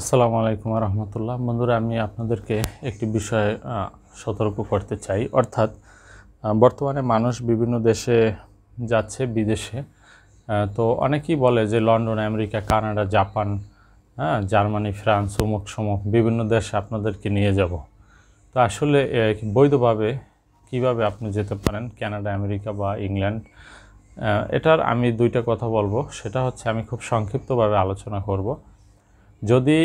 আসসালামু আলাইকুম রহমতুল্লাহ বন্ধুরা আমি আপনাদেরকে একটি বিষয়ে সতর্ক করতে চাই অর্থাৎ বর্তমানে মানুষ বিভিন্ন দেশে যাচ্ছে বিদেশে তো অনেকেই বলে যে লন্ডন আমেরিকা কানাডা জাপান হ্যাঁ জার্মানি ফ্রান্স উমুক সমুক বিভিন্ন দেশে আপনাদেরকে নিয়ে যাব তো আসলে বৈধভাবে কিভাবে আপনি যেতে পারেন কানাডা আমেরিকা বা ইংল্যান্ড এটার আমি দুইটা কথা বলবো সেটা হচ্ছে আমি খুব সংক্ষিপ্তভাবে আলোচনা করব যদি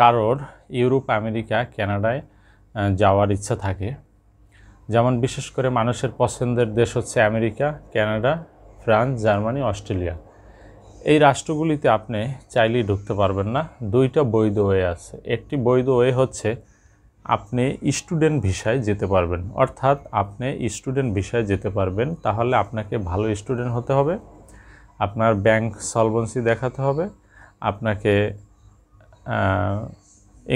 কারোর ইউরোপ আমেরিকা কানাডায় যাওয়ার ইচ্ছা থাকে যেমন বিশেষ করে মানুষের পছন্দের দেশ হচ্ছে America Canada France Germany Australia এই রাষ্ট্রগুলিতে আপনি চাইলেই ঢুকতে পারবেন না দুইটা বৈধ ওয়ে আছে একটি বৈধ ওয়ে হচ্ছে আপনি স্টুডেন্ট ভিসায় যেতে পারবেন অর্থাৎ আপনি স্টুডেন্ট ভিসায় যেতে পারবেন তাহলে আপনাকে ভালো স্টুডেন্ট হতে হবে আপনার ব্যাংক সলভেন্সি দেখাতে হবে আপনাকে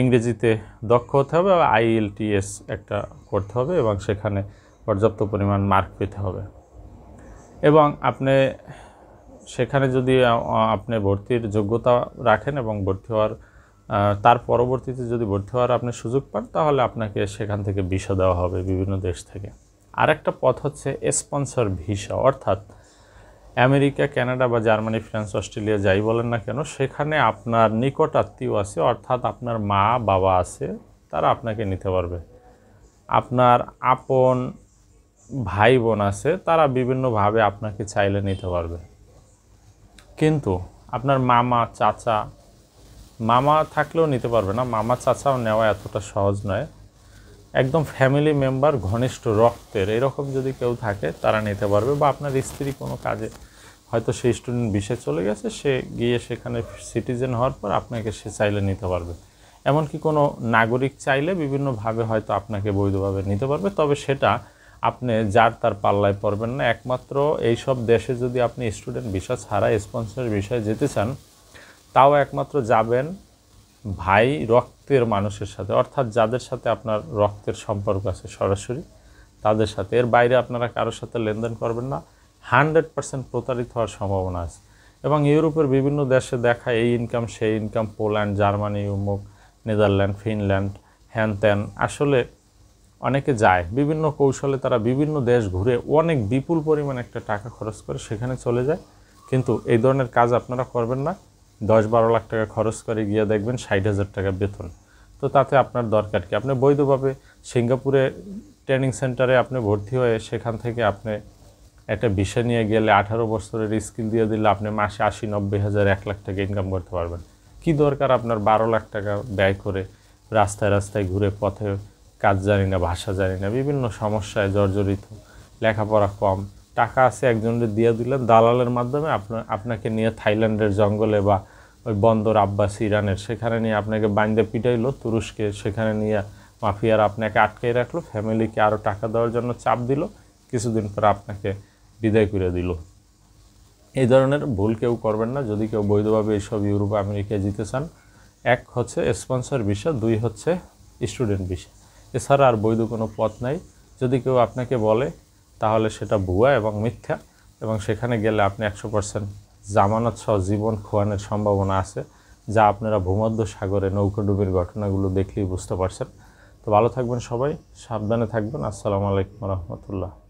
ইংরেজিতে দক্ষ হতে হবে আইএলটিএস একটা করতে হবে এবং সেখানে পর্যাপ্ত পরিমাণ মার্ক পেতে হবে এবং আপনি সেখানে যদি আপনি ভর্তির যোগ্যতা রাখেন এবং ভর্তি হওয়ার তার পরবর্তীতে যদি ভর্তি হওয়ার আপনি সুযোগ পান তাহলে আপনাকে সেখান থেকে ভিসা দেওয়া হবে বিভিন্ন দেশ থেকে আরেকটা পথ হচ্ছে স্পন্সর ভিসা অর্থাৎ আমেরিকা কানাডা বা জার্মানি ফ্রান্স অস্ট্রেলিয়া যাই বলেন না কেন সেখানে আপনার নিকট আত্মীয় আছে অর্থাৎ আপনার মা বাবা আছে তারা আপনাকে নিতে পারবে আপনার আপন ভাই বোন আছে তারা বিভিন্নভাবে আপনাকে চাইলে নিতে পারবে কিন্তু আপনার মামা চাচা মামা থাকলেও নিতে পারবে না মামা চাচাও নেওয়া এতটা সহজ নয় একদম ফ্যামিলি মেম্বার ঘনিষ্ঠ রক্তের এরকম যদি কেউ থাকে তারা নিতে পারবে বা আপনার স্ত্রী কোনো কাজে হয়তো সেই স্টুডেন্ট বিষে চলে গেছে সে গিয়ে সেখানে সিটিজেন হওয়ার পর আপনাকে সে চাইলে নিতে পারবে এমনকি কোনো নাগরিক চাইলে বিভিন্নভাবে হয়তো আপনাকে বৈধভাবে নিতে পারবে তবে সেটা আপনি যার তার পাল্লায় পড়বেন না একমাত্র এই সব দেশে যদি আপনি স্টুডেন্ট বিষয় ছাড়া স্পন্সরের বিষয়ে যেতে চান তাও একমাত্র যাবেন ভাই রক্তের মানুষের সাথে অর্থাৎ যাদের সাথে আপনার রক্তের সম্পর্ক আছে সরাসরি তাদের সাথে এর বাইরে আপনারা কারোর সাথে লেনদেন করবেন না হান্ড্রেড পার্সেন্ট প্রতারিত হওয়ার সম্ভাবনা আছে এবং ইউরোপের বিভিন্ন দেশে দেখা এই ইনকাম সেই ইনকাম পোল্যান্ড জার্মানি উমুক নেদারল্যান্ড ফিনল্যান্ড হ্যান ত্যান আসলে অনেকে যায় বিভিন্ন কৌশলে তারা বিভিন্ন দেশ ঘুরে অনেক বিপুল পরিমাণ একটা টাকা খরচ করে সেখানে চলে যায় কিন্তু এই ধরনের কাজ আপনারা করবেন না দশ বারো লাখ টাকা খরচ করে গিয়ে দেখবেন ষাট হাজার টাকা বেতন তো তাতে আপনার দরকার কি আপনি বৈধভাবে সিঙ্গাপুরে ট্রেনিং সেন্টারে আপনি ভর্তি হয়ে সেখান থেকে আপনি একটা বিষয় নিয়ে গেলে আঠারো বছরের স্কিল দিয়ে দিলে আপনি মাসে আশি নব্বই হাজার এক লাখ টাকা ইনকাম করতে পারবেন কি দরকার আপনার বারো লাখ টাকা ব্যয় করে রাস্তায় রাস্তায় ঘুরে পথে কাজ জানি না ভাষা জানি না বিভিন্ন সমস্যায় জর্জরিত লেখাপড়া কম টাকা আছে একজনের দিয়ে দিলেন দালালের মাধ্যমে আপনার আপনাকে নিয়ে থাইল্যান্ডের জঙ্গলে বা ওই বন্দর আব্বাস ইরানের সেখানে নিয়ে আপনাকে বাইন্দে পিটাইলো তুরস্কে সেখানে নিয়ে মাফিয়ার আপনাকে আটকাই রাখলো ফ্যামিলিকে আরও টাকা দেওয়ার জন্য চাপ দিল কিছুদিন পর আপনাকে বিদায় করে দিল এই ধরনের ভুল কেউ করবেন না যদি কেউ বৈধভাবে এইসব ইউরোপ আমেরিকায় জিতে চান এক হচ্ছে স্পন্সর ভিসা দুই হচ্ছে স্টুডেন্ট ভিসা এছাড়া আর বৈধ কোনো পথ নাই যদি কেউ আপনাকে বলে তাহলে সেটা ভুয়া এবং মিথ্যা এবং সেখানে গেলে আপনি একশো পার্সেন্ট জামানত সহ জীবন খোয়ানোর সম্ভাবনা আছে যা আপনারা ভূমধ্য সাগরে ডুবির ঘটনাগুলো দেখলেই বুঝতে পারছেন তো ভালো থাকবেন সবাই সাবধানে থাকবেন আসসালামু আলাইকুম রহমতুল্লাহ